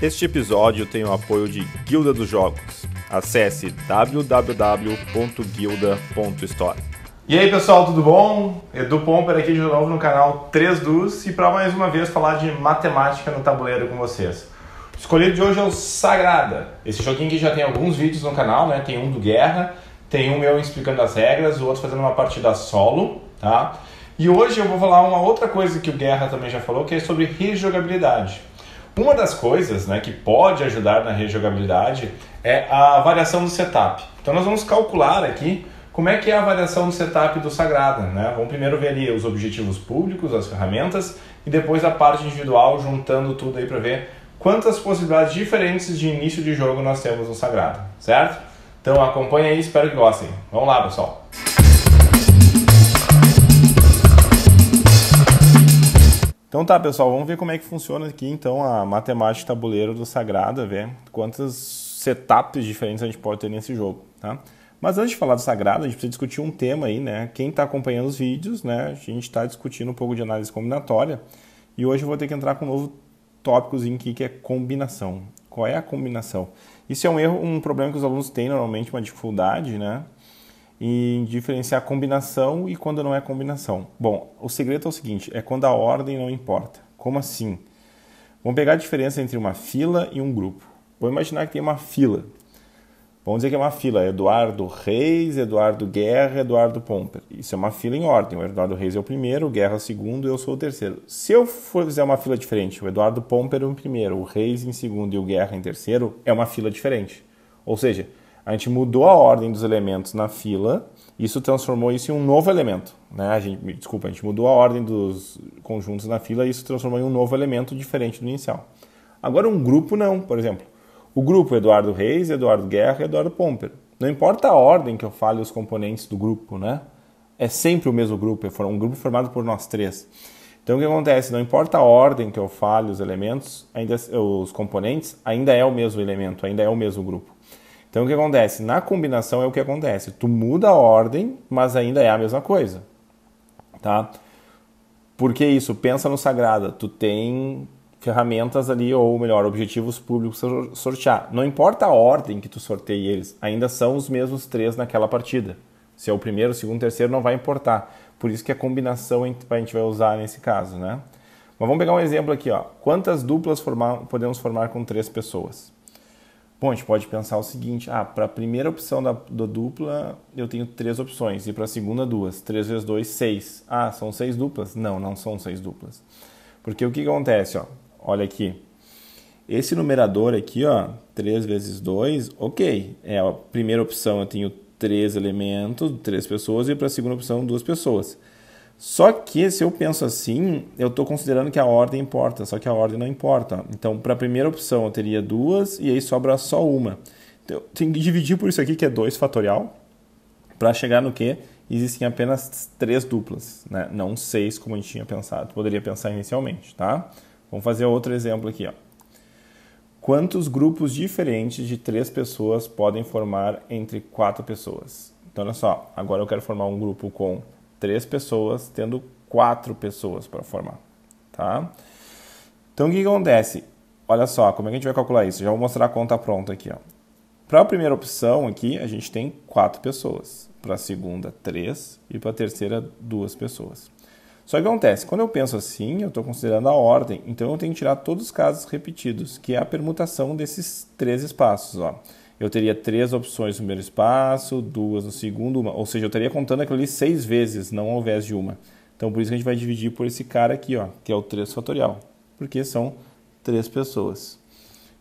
Este episódio tem o apoio de Guilda dos Jogos. Acesse www.guilda.store. E aí pessoal, tudo bom? Edu Pomper aqui de novo no canal 3 Dus e para mais uma vez falar de matemática no tabuleiro com vocês. O escolhido de hoje é o Sagrada. Esse joguinho que já tem alguns vídeos no canal, né? Tem um do Guerra, tem um meu explicando as regras, o outro fazendo uma partida solo, tá? E hoje eu vou falar uma outra coisa que o Guerra também já falou, que é sobre rejogabilidade. Uma das coisas né, que pode ajudar na rejogabilidade é a variação do setup. Então nós vamos calcular aqui como é que é a variação do setup do Sagrada. Né? Vamos primeiro ver ali os objetivos públicos, as ferramentas, e depois a parte individual, juntando tudo aí para ver quantas possibilidades diferentes de início de jogo nós temos no Sagrada, certo? Então acompanha aí, espero que gostem. Vamos lá, pessoal! Então tá, pessoal, vamos ver como é que funciona aqui então a matemática tabuleiro do Sagrada, ver quantas setups diferentes a gente pode ter nesse jogo, tá? Mas antes de falar do Sagrada, a gente precisa discutir um tema aí, né? Quem está acompanhando os vídeos, né? A gente está discutindo um pouco de análise combinatória e hoje eu vou ter que entrar com um novo tópicozinho aqui que é combinação. Qual é a combinação? Isso é um erro, um problema que os alunos têm normalmente, uma dificuldade, né? em diferenciar combinação e quando não é combinação. Bom, o segredo é o seguinte: é quando a ordem não importa. Como assim? Vamos pegar a diferença entre uma fila e um grupo. Vou imaginar que tem uma fila. Vamos dizer que é uma fila: Eduardo Reis, Eduardo Guerra, Eduardo Pomper. Isso é uma fila em ordem. O Eduardo Reis é o primeiro, o Guerra é o segundo, eu sou o terceiro. Se eu for fazer uma fila diferente, o Eduardo Pomper é o primeiro, o Reis em segundo e o Guerra em terceiro, é uma fila diferente. Ou seja, a gente mudou a ordem dos elementos na fila, isso transformou isso em um novo elemento. Né? A gente, desculpa, a gente mudou a ordem dos conjuntos na fila e isso transformou em um novo elemento diferente do inicial. Agora um grupo não, por exemplo. O grupo Eduardo Reis, Eduardo Guerra e Eduardo Pomper. Não importa a ordem que eu fale os componentes do grupo, né? É sempre o mesmo grupo, é um grupo formado por nós três. Então o que acontece? Não importa a ordem que eu fale os elementos, ainda, os componentes, ainda é o mesmo elemento, ainda é o mesmo grupo. Então o que acontece? Na combinação é o que acontece. Tu muda a ordem, mas ainda é a mesma coisa. Tá? Por que isso? Pensa no Sagrada. Tu tem ferramentas ali, ou melhor, objetivos públicos sortear. Não importa a ordem que tu sorteie eles, ainda são os mesmos três naquela partida. Se é o primeiro, o segundo, o terceiro, não vai importar. Por isso que a combinação a gente vai usar nesse caso, né? Mas vamos pegar um exemplo aqui, ó. Quantas duplas formar, podemos formar com três pessoas? Bom, a gente pode pensar o seguinte: ah, para a primeira opção da, da, dupla eu tenho três opções, e para a segunda, duas. 3 vezes 2, 6. Ah, são seis duplas? Não, não são seis duplas. Porque o que acontece? Ó, olha aqui. Esse numerador aqui, ó, 3 vezes 2, ok. É a primeira opção eu tenho três elementos, três pessoas, e para a segunda opção, duas pessoas. Só que se eu penso assim, eu estou considerando que a ordem importa, só que a ordem não importa. Então, para a primeira opção, eu teria duas e aí sobra só uma. Então, tem que dividir por isso aqui, que é 2 fatorial, para chegar no que existem apenas três duplas, né? não seis como a gente tinha pensado, poderia pensar inicialmente. Tá? Vamos fazer outro exemplo aqui. Ó. Quantos grupos diferentes de três pessoas podem formar entre quatro pessoas? Então, olha só, agora eu quero formar um grupo com três pessoas tendo quatro pessoas para formar, tá? Então o que acontece? Olha só, como é que a gente vai calcular isso? Já vou mostrar a conta pronta aqui, ó. Para a primeira opção aqui, a gente tem quatro pessoas. Para a segunda, três. E para a terceira, duas pessoas. Só que acontece, quando eu penso assim, eu estou considerando a ordem, então eu tenho que tirar todos os casos repetidos, que é a permutação desses três espaços. Ó eu teria três opções no primeiro espaço, duas no segundo, uma. Ou seja, eu estaria contando aquilo ali seis vezes, não ao invés de uma. Então, por isso que a gente vai dividir por esse cara aqui, ó, que é o 3 fatorial, porque são três pessoas.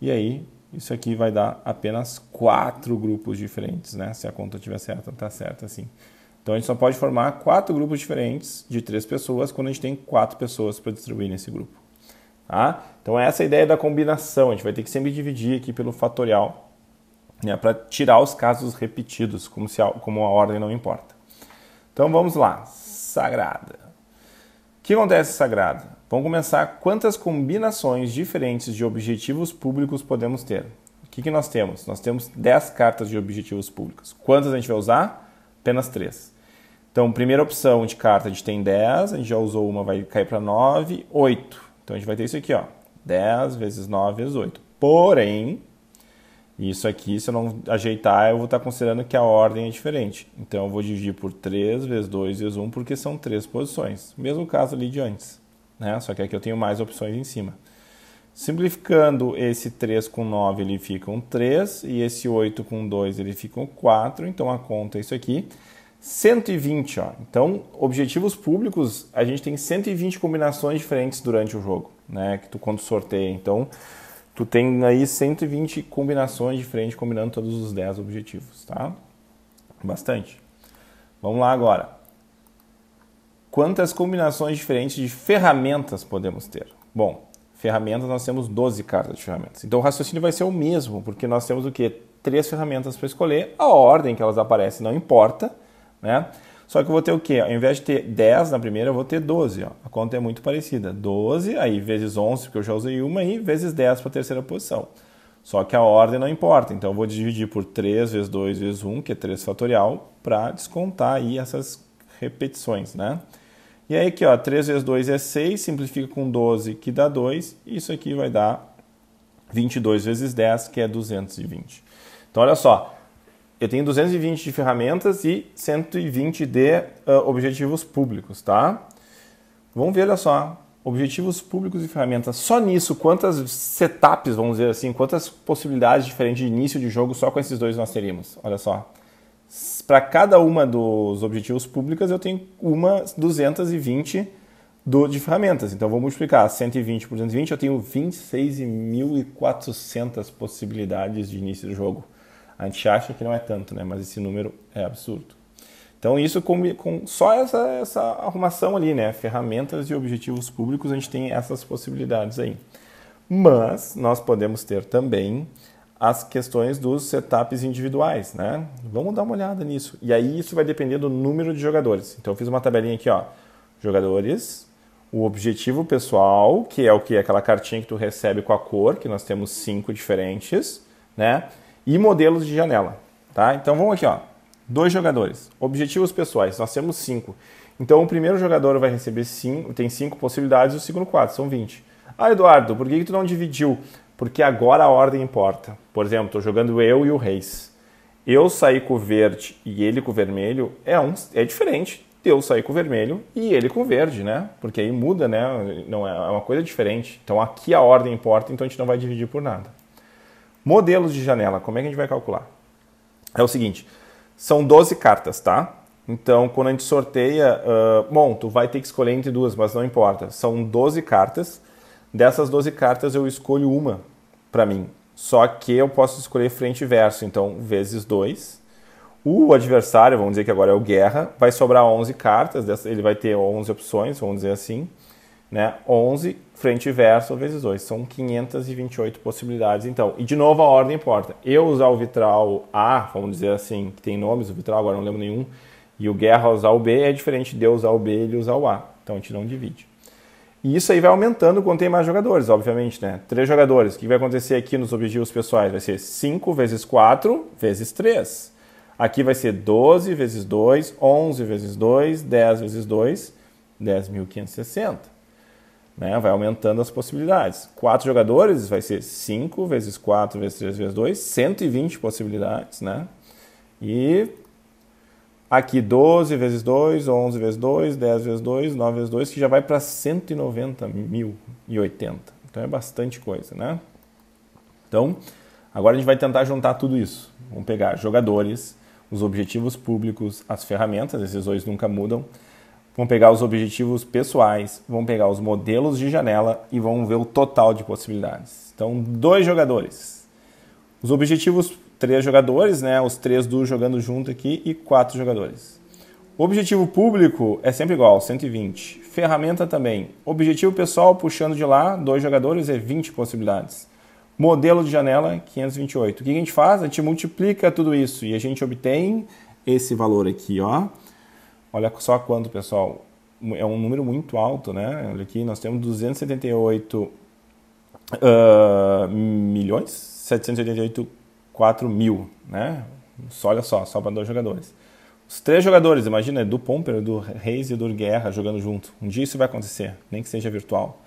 E aí, isso aqui vai dar apenas quatro grupos diferentes, né? Se a conta estiver certa, está certa, assim. Então, a gente só pode formar quatro grupos diferentes de três pessoas quando a gente tem quatro pessoas para distribuir nesse grupo. Tá? Então, essa é a ideia da combinação. A gente vai ter que sempre dividir aqui pelo fatorial né, para tirar os casos repetidos, como, se a, como a ordem não importa. Então vamos lá, sagrada. O que acontece sagrada? Vamos começar quantas combinações diferentes de objetivos públicos podemos ter. O que, que nós temos? Nós temos 10 cartas de objetivos públicos. Quantas a gente vai usar? Apenas 3. Então, primeira opção de carta, a gente tem 10, a gente já usou uma, vai cair para 9, 8. Então, a gente vai ter isso aqui, ó. 10 vezes 9 vezes 8. Porém, e isso aqui, se eu não ajeitar, eu vou estar considerando que a ordem é diferente. Então eu vou dividir por 3 vezes 2 vezes 1, porque são três posições. Mesmo caso ali de antes, né? só que aqui eu tenho mais opções em cima. Simplificando esse 3 com 9, ele fica um 3, e esse 8 com 2, ele fica um 4. Então a conta é isso aqui. 120, ó. Então, objetivos públicos, a gente tem 120 combinações diferentes durante o jogo, né, que tu quando sorteia. Então, Tu tem aí 120 combinações diferentes combinando todos os 10 objetivos, tá? Bastante. Vamos lá agora. Quantas combinações diferentes de ferramentas podemos ter? Bom, ferramentas nós temos 12 cartas de ferramentas. Então o raciocínio vai ser o mesmo, porque nós temos o quê? Três ferramentas para escolher, a ordem que elas aparecem não importa, né? Só que eu vou ter o quê? Ao invés de ter 10 na primeira, eu vou ter 12. Ó. A conta é muito parecida. 12, aí vezes 11, porque eu já usei uma, e vezes 10 para a terceira posição. Só que a ordem não importa. Então eu vou dividir por 3 vezes 2 vezes 1, que é 3 fatorial, para descontar aí essas repetições, né? E aí aqui, ó, 3 vezes 2 é 6, simplifica com 12, que dá 2. Isso aqui vai dar 22 vezes 10, que é 220. Então olha só, eu tenho 220 de ferramentas e 120 de uh, objetivos públicos, tá? Vamos ver, olha só, objetivos públicos e ferramentas. Só nisso, quantas setups, vamos dizer assim, quantas possibilidades diferentes de início de jogo só com esses dois nós teríamos? Olha só. Para cada uma dos objetivos públicos, eu tenho uma 220 do, de ferramentas. Então, vou multiplicar 120 por 220, eu tenho 26.400 possibilidades de início do jogo. A gente acha que não é tanto, né? Mas esse número é absurdo. Então isso com, com só essa, essa arrumação ali, né? Ferramentas e objetivos públicos, a gente tem essas possibilidades aí. Mas nós podemos ter também as questões dos setups individuais, né? Vamos dar uma olhada nisso. E aí isso vai depender do número de jogadores. Então eu fiz uma tabelinha aqui, ó. Jogadores, o objetivo pessoal, que é o que aquela cartinha que tu recebe com a cor, que nós temos cinco diferentes, né? e modelos de janela. Tá? Então vamos aqui, ó. dois jogadores, objetivos pessoais, nós temos cinco. Então o primeiro jogador vai receber cinco, tem cinco possibilidades, o segundo quatro, são 20. Ah, Eduardo, por que, que tu não dividiu? Porque agora a ordem importa. Por exemplo, estou jogando eu e o Reis. Eu sair com o verde e ele com o vermelho é, um, é diferente de eu sair com o vermelho e ele com o verde, né? Porque aí muda, né? Não é, é uma coisa diferente. Então aqui a ordem importa, então a gente não vai dividir por nada. Modelos de janela, como é que a gente vai calcular? É o seguinte, são 12 cartas, tá? Então, quando a gente sorteia, uh, bom, tu vai ter que escolher entre duas, mas não importa. São 12 cartas. Dessas 12 cartas, eu escolho uma para mim. Só que eu posso escolher frente e verso, então, vezes 2. O adversário, vamos dizer que agora é o Guerra, vai sobrar 11 cartas, ele vai ter 11 opções, vamos dizer assim né? 11 frente e verso vezes 2, são 528 possibilidades então. E de novo a ordem importa. Eu usar o vitral A, vamos dizer assim, que tem nomes, o vitral agora não lembro nenhum, e o Guerra usar o B é diferente de eu usar o B e ele usar o A. Então a gente não divide. E isso aí vai aumentando quando tem mais jogadores, obviamente, né? Três jogadores. O que vai acontecer aqui nos objetivos pessoais? Vai ser 5 vezes 4 vezes 3. Aqui vai ser 12 vezes 2, 11 vezes 2, 10 vezes 2, 10.560. Né? Vai aumentando as possibilidades. Quatro jogadores vai ser 5 vezes 4 vezes 3 vezes 2, 120 possibilidades. Né? E aqui 12 vezes 2, 11 vezes 2, 10 vezes 2, 9 vezes 2, que já vai para 190.080. Então é bastante coisa, né? Então, agora a gente vai tentar juntar tudo isso. Vamos pegar jogadores, os objetivos públicos, as ferramentas, esses dois nunca mudam, vão pegar os objetivos pessoais, vão pegar os modelos de janela e vão ver o total de possibilidades. Então, dois jogadores. Os objetivos, três jogadores, né? Os três do jogando junto aqui e quatro jogadores. O objetivo público é sempre igual, 120. Ferramenta também. Objetivo pessoal, puxando de lá, dois jogadores é 20 possibilidades. Modelo de janela, 528. O que a gente faz? A gente multiplica tudo isso e a gente obtém esse valor aqui, ó. Olha só quanto, pessoal. É um número muito alto, né? Olha aqui, nós temos 278 uh, ah, milhões, 788 4 mil, né? Só, olha só, só para dois jogadores. Os três jogadores, imagina, é do Pomper, do Reis e do Guerra jogando junto. Um dia isso vai acontecer, nem que seja virtual.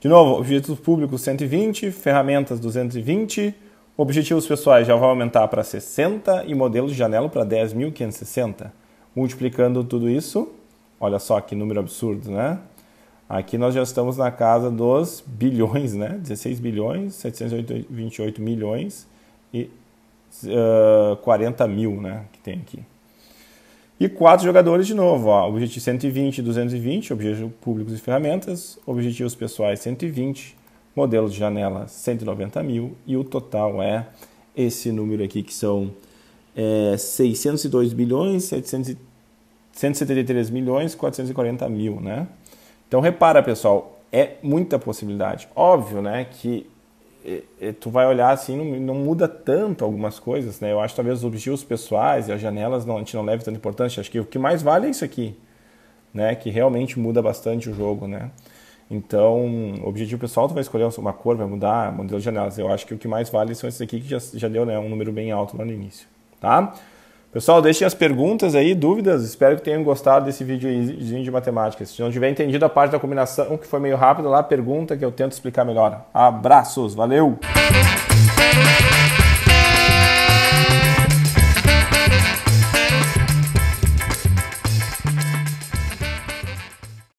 De novo, objetivos públicos 120, ferramentas 220, objetivos pessoais já vão aumentar para 60 e modelo de janela para 10.560. Multiplicando tudo isso, olha só que número absurdo, né? Aqui nós já estamos na casa dos bilhões, né? 16 bilhões, 728 milhões e uh, ah, 40 mil, né? Que tem aqui. E quatro jogadores de novo, ó. objetivo 120 e 220, objetivos públicos e ferramentas, objetivos pessoais 120, modelo de janela 190 mil e o total é esse número aqui que são é, 602 bilhões 173 milhões 440 mil, né? Então repara, pessoal, é muita possibilidade. Óbvio, né, que é, é, tu vai olhar assim, não, não, muda tanto algumas coisas, né? Eu acho talvez os objetivos pessoais e as janelas não, a gente não leve tanta importância. Acho que o que mais vale é isso aqui, né? Que realmente muda bastante o jogo, né? Então, objetivo pessoal, tu vai escolher uma cor, vai mudar, modelo de janelas. Eu acho que o que mais vale são esses aqui que já, já deu né, um número bem alto lá no início tá? Pessoal, deixem as perguntas aí, dúvidas. Espero que tenham gostado desse videozinho de matemática. Se não tiver entendido a parte da combinação, que foi meio rápido lá, pergunta que eu tento explicar melhor. Abraços, valeu!